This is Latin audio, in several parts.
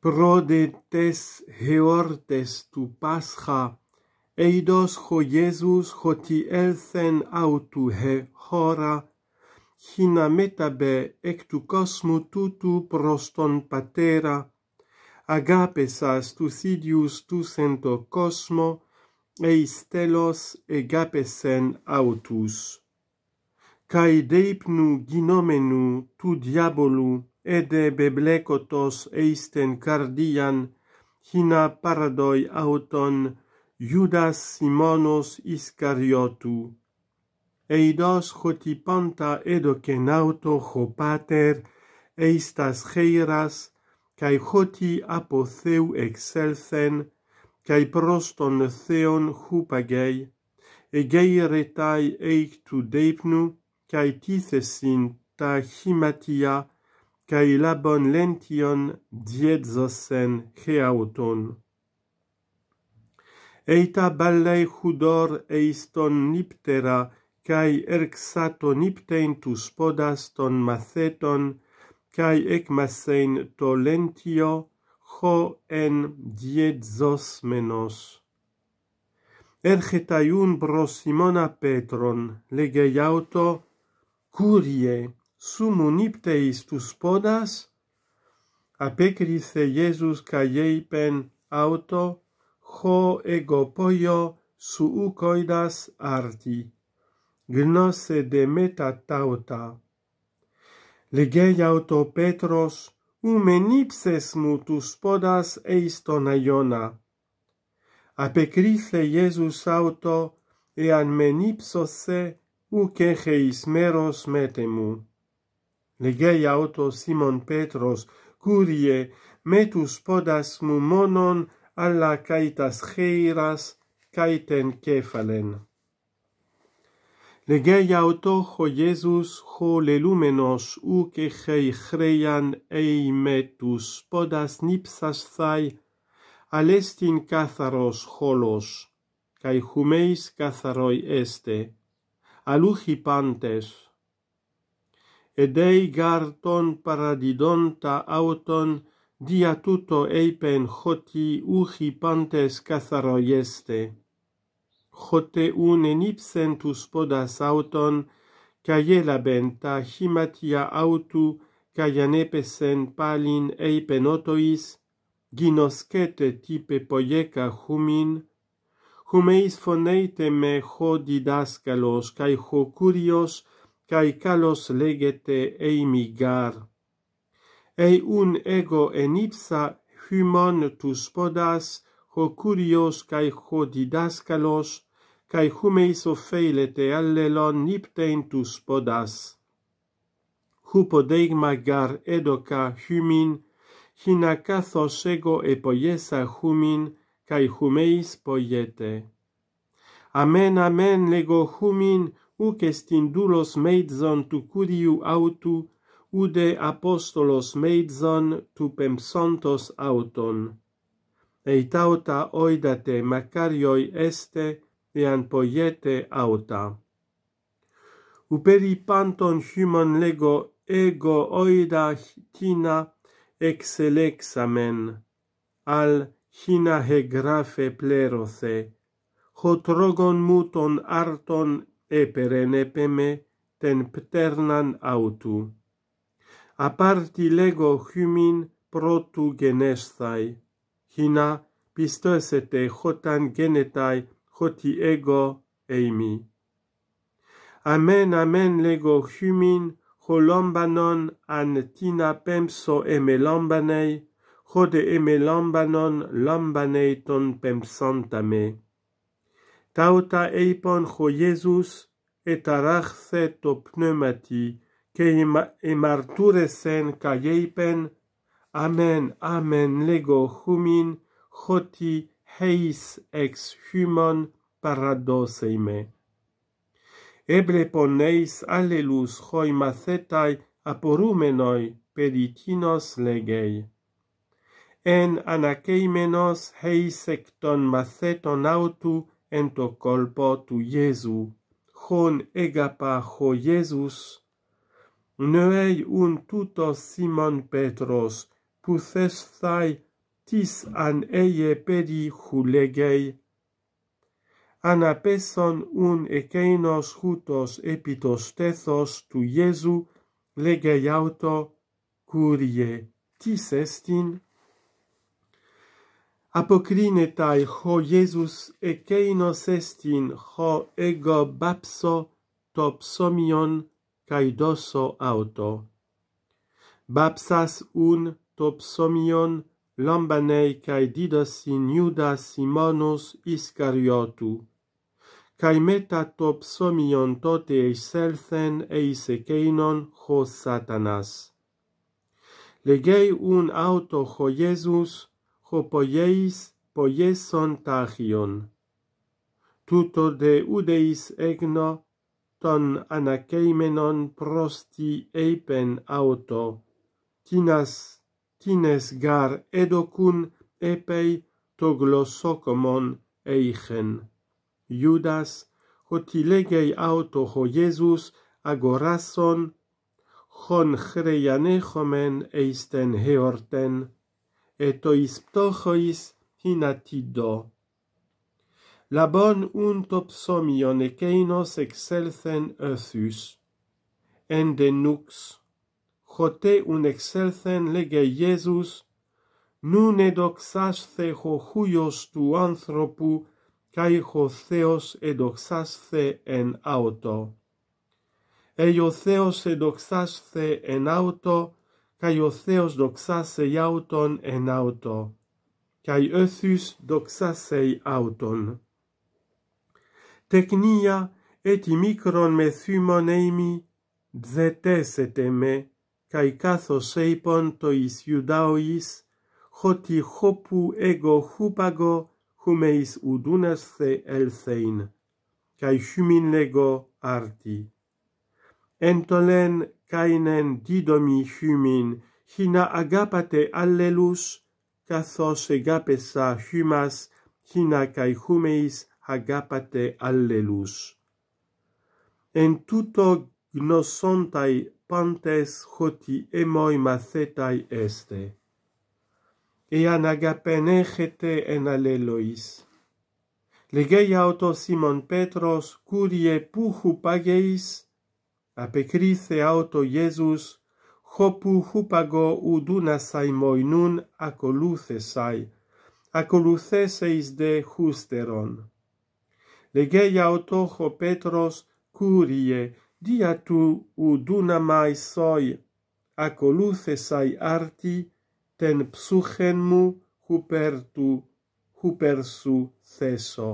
prodetes heortes tu pascha, eidos ho Jesus hoti elthen autu he hora, hina metabe ec tu cosmu tutu proston patera, agapesas tu sidius tu sento cosmo, eis telos egapesen autus. Cae deipnu ginomenu tu diabolu, ed beblecotos eisten cardian hina paradoi auton Judas Simonos Iscariotu. Eidos hotiponta edocen auto ho pater eistas geiras, cae hoti apo theu excelsen, cae proston theon hupagei, Egeiretai geiretai eictu deipnu, cae tithesin ta himatia, cae labon lention diezosen creauton. Eita ballei hudor eiston niptera, cae erxato nipten tu spodas ton maceton, cae ec masein to lentio, ho en diezos menos. Ergetai brosimona Petron, lege jauto, curie, σου μουνίπτεϊς τους πόδας» απέκρισε Ιησούς πεν αυτο, χω εγώ πόιο σου ουκόιδας άρτη, γνώσε δε τα τάωτα. Λεγέι αυτό Πέτρος, ου μενύψες μου τους πόδας εις τον Αιώνα. Απεκρίθε Ιησούς αυτό, εάν ου ουκ έχεις μέρος μέτε μου. legei auto Simon Petros curie metus podas mu monon alla caitas heiras caiten cefalen. Legei auto ho Jesus ho lelumenos uke hei chreian ei metus podas nipsas thai alestin catharos holos kai humeis catharoi este aluhi pantes ed ei garton paradidonta auton dia tuto eipen hoti uchi pantes catharo Hote un en podas auton, ca jela benta himatia autu, ca janepesen palin eipen otois, ginoscete type poieca humin, humeis foneite me ho didascalos, cae ho curios, καί καλός λέγεται ειμιγάρ. ουν εγώ εν ύψα χυμών τους πόδας, ο Κύριος καί ο διδάσκαλος, καί χούμεϊς οφέλετε αλλελόν νύπτεν τους πόδας. Χου ποδέγμα γαρ έδωκα χυμήν, χίνα κάθος εγώ επογέσα χυμήν, καί χούμεϊς πογέτε. Αμέν, αμέν, λέγω χυμήν, uc est in duros meidzon tu curiu autu, ude apostolos meidzon tu pemsontos auton. Eit auta oidate macarioi este, ean poiete auta. Uperi panton human lego ego oida tina ex elexamen, al hina he grafe plerose, hot rogon muton arton e perenepeme ten pternan autu. Aparti lego humin protu genestai, hina pistosete hotan genetai hoti ego eimi. Amen, amen lego humin, ho lombanon an tina pemso eme lombanei, hode eme lombanon lombanei ton pempsantamei auta epon ho jesus et arachse to pneumati ke em marture sen ka yepen amen amen lego humin hoti heis ex human paradoseime eblepon eis halelous ho imacetai apoumenoi peritinos legei en ana keimenos heis ekton maseton autu ento colpo tu Iesu, hon egapa ho Iesus. Noei un tuto Simon Petros, thai tis an eie peri hu legei. An apeson un ekeinos hutos epitos tos tethos tu Iesu, legei auto, curie, tis estin, Apocrinetai, ho Jesus e keinos estin ho ego bapso to psomion kai doso auto. Bapsas un to psomion lambanei kai didasin Iuda Simonus Iscariotu. Kai meta to psomion tote eis eis e ho Satanas. Legei un auto ho Jesus, Ho poies, poies son tachion. Tuto de udeis egno, ton anakeimenon prosti eipen auto. Tinas, tines gar edokun epei to glosokomon eichen. Judas, hoti auto ho Jesus agorason, hon chreianechomen eisten heorten, εις πτώχοις χινατίδο. Λαμπών ούν το ψώμιον εκείνος εξέλθεν εθούς, εν νουξ, χωτέ ούν εξέλθεν λέγε Ιησούς, νουν εδοξάσθε χουιος του άνθρωπου, καί ο Θεός εδοξάσθε εν αωτό. Ει ο Θεός εδοξάσθε εν αωτό, kai o theos doxasei auton en auto, kai oethus doxasei auton. technia eti micron me thumon eimi, dzetesete me, kai kathos eipon tois judaois, hoti hopu ego hupago humeis uduneste elthein, kai humin lego arti. Entolen, kainen didomi humin hina agapate allelus kathos egapesa humas hina kai humeis agapate allelus en tuto gnosontai pantes hoti emoi mathetai este e agapen chete en allelois legeia auto simon petros curie puhu pageis Apecrithe auto Iesus, hopu hupago udunasai moi nun acoluthesai, acolutheseis de husteron. Legeia auto ho Petros curie, diatu udunamai soi acoluthesai arti ten psuchen mu hupertu, huper suceso.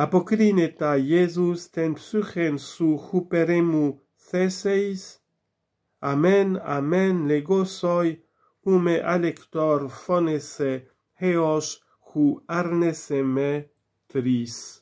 Αποκρίνεται, Ιησούς τεν ψυχεν σου χουπερέμου θέσεις. αμέν, αμέν, λεγόσοι, με αλεκτόρ φώνεσαι, έως χου άρνεσαι με τρεις.